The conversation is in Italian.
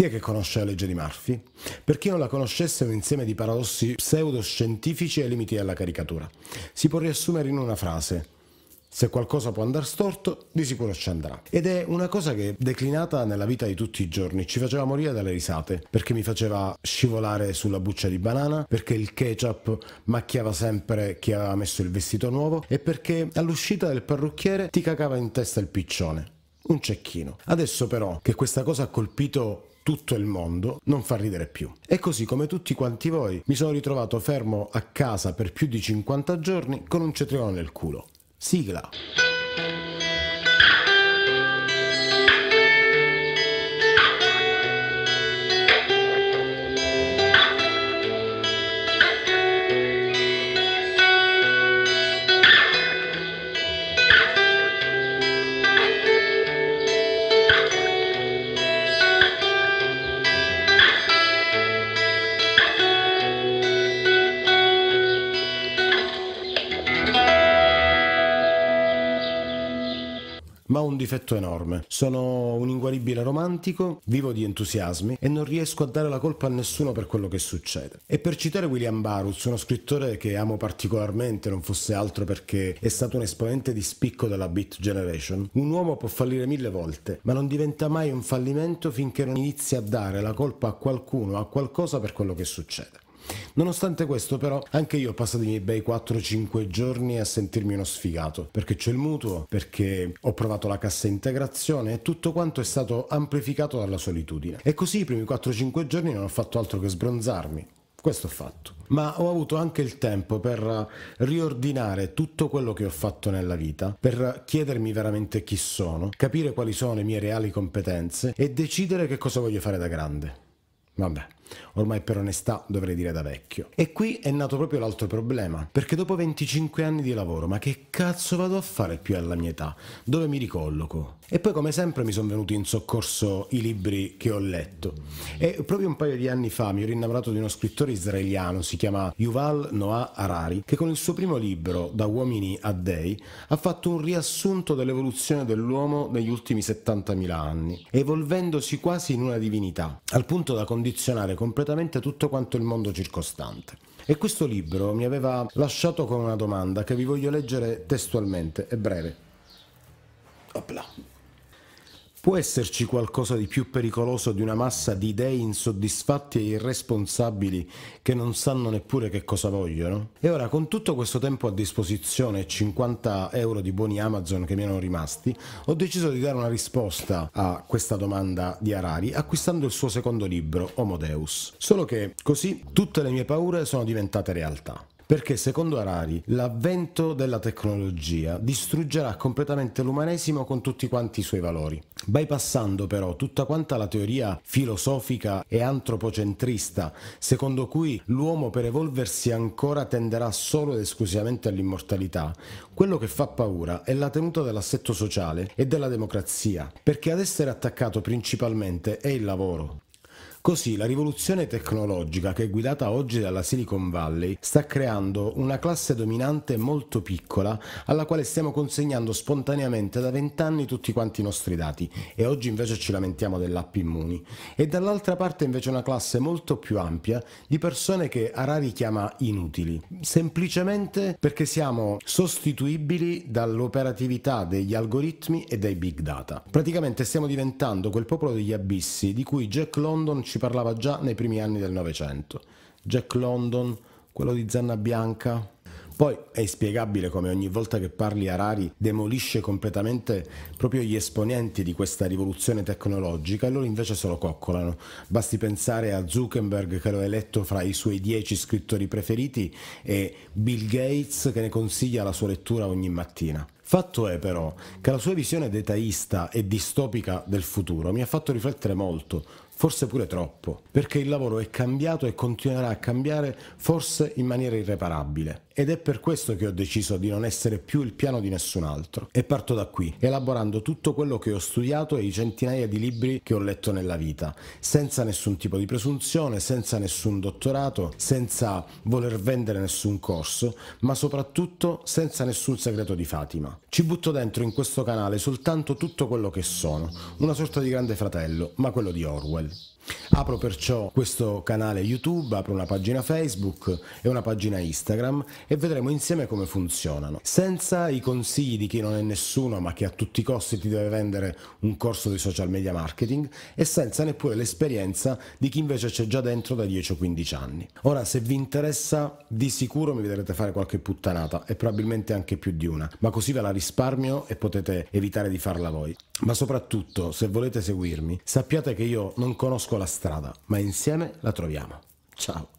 Chi è che conosce la legge di Murphy? Per chi non la conoscesse è un insieme di paradossi pseudoscientifici e limiti alla caricatura. Si può riassumere in una frase. Se qualcosa può andare storto, di sicuro ci andrà. Ed è una cosa che, declinata nella vita di tutti i giorni, ci faceva morire dalle risate, perché mi faceva scivolare sulla buccia di banana, perché il ketchup macchiava sempre chi aveva messo il vestito nuovo e perché all'uscita del parrucchiere ti cacava in testa il piccione. Un cecchino. Adesso però che questa cosa ha colpito tutto il mondo non fa ridere più. E così come tutti quanti voi mi sono ritrovato fermo a casa per più di 50 giorni con un cetriolo nel culo. Sigla. ma ho un difetto enorme. Sono un inguaribile romantico, vivo di entusiasmi e non riesco a dare la colpa a nessuno per quello che succede. E per citare William Barutz, uno scrittore che amo particolarmente, non fosse altro perché è stato un esponente di spicco della Beat Generation, un uomo può fallire mille volte, ma non diventa mai un fallimento finché non inizia a dare la colpa a qualcuno, a qualcosa per quello che succede. Nonostante questo però, anche io ho passato i miei bei 4-5 giorni a sentirmi uno sfigato, perché c'è il mutuo, perché ho provato la cassa integrazione e tutto quanto è stato amplificato dalla solitudine. E così i primi 4-5 giorni non ho fatto altro che sbronzarmi, questo ho fatto. Ma ho avuto anche il tempo per riordinare tutto quello che ho fatto nella vita, per chiedermi veramente chi sono, capire quali sono le mie reali competenze e decidere che cosa voglio fare da grande. Vabbè ormai per onestà dovrei dire da vecchio. E qui è nato proprio l'altro problema, perché dopo 25 anni di lavoro, ma che cazzo vado a fare più alla mia età? Dove mi ricolloco? E poi come sempre mi sono venuti in soccorso i libri che ho letto. E proprio un paio di anni fa mi ero innamorato di uno scrittore israeliano, si chiama Yuval Noah Harari, che con il suo primo libro, Da uomini a dei, ha fatto un riassunto dell'evoluzione dell'uomo negli ultimi 70.000 anni, evolvendosi quasi in una divinità, al punto da condizionare completamente tutto quanto il mondo circostante. E questo libro mi aveva lasciato con una domanda che vi voglio leggere testualmente, è breve. Opla. Può esserci qualcosa di più pericoloso di una massa di dei insoddisfatti e irresponsabili che non sanno neppure che cosa vogliono? E ora, con tutto questo tempo a disposizione e 50 euro di buoni Amazon che mi erano rimasti, ho deciso di dare una risposta a questa domanda di Harari acquistando il suo secondo libro, Homo Deus. Solo che così tutte le mie paure sono diventate realtà perché secondo Arari l'avvento della tecnologia distruggerà completamente l'umanesimo con tutti quanti i suoi valori, bypassando però tutta quanta la teoria filosofica e antropocentrista, secondo cui l'uomo per evolversi ancora tenderà solo ed esclusivamente all'immortalità. Quello che fa paura è la tenuta dell'assetto sociale e della democrazia, perché ad essere attaccato principalmente è il lavoro. Così la rivoluzione tecnologica che è guidata oggi dalla Silicon Valley sta creando una classe dominante molto piccola alla quale stiamo consegnando spontaneamente da vent'anni tutti quanti i nostri dati e oggi invece ci lamentiamo dell'app Immuni e dall'altra parte invece una classe molto più ampia di persone che Harari chiama inutili, semplicemente perché siamo sostituibili dall'operatività degli algoritmi e dai big data. Praticamente stiamo diventando quel popolo degli abissi di cui Jack London ci parlava già nei primi anni del Novecento. Jack London, quello di Zanna Bianca. Poi è inspiegabile come ogni volta che parli Harari demolisce completamente proprio gli esponenti di questa rivoluzione tecnologica e loro invece se lo coccolano. Basti pensare a Zuckerberg che lo l'ho eletto fra i suoi dieci scrittori preferiti e Bill Gates che ne consiglia la sua lettura ogni mattina. Fatto è però che la sua visione detaista e distopica del futuro mi ha fatto riflettere molto forse pure troppo, perché il lavoro è cambiato e continuerà a cambiare forse in maniera irreparabile. Ed è per questo che ho deciso di non essere più il piano di nessun altro. E parto da qui, elaborando tutto quello che ho studiato e i centinaia di libri che ho letto nella vita, senza nessun tipo di presunzione, senza nessun dottorato, senza voler vendere nessun corso, ma soprattutto senza nessun segreto di Fatima. Ci butto dentro in questo canale soltanto tutto quello che sono, una sorta di grande fratello, ma quello di Orwell. is Apro perciò questo canale YouTube, apro una pagina Facebook e una pagina Instagram e vedremo insieme come funzionano. Senza i consigli di chi non è nessuno ma che a tutti i costi ti deve vendere un corso di social media marketing e senza neppure l'esperienza di chi invece c'è già dentro da 10 o 15 anni. Ora se vi interessa di sicuro mi vedrete fare qualche puttanata e probabilmente anche più di una, ma così ve la risparmio e potete evitare di farla voi. Ma soprattutto se volete seguirmi sappiate che io non conosco conosco la strada, ma insieme la troviamo. Ciao!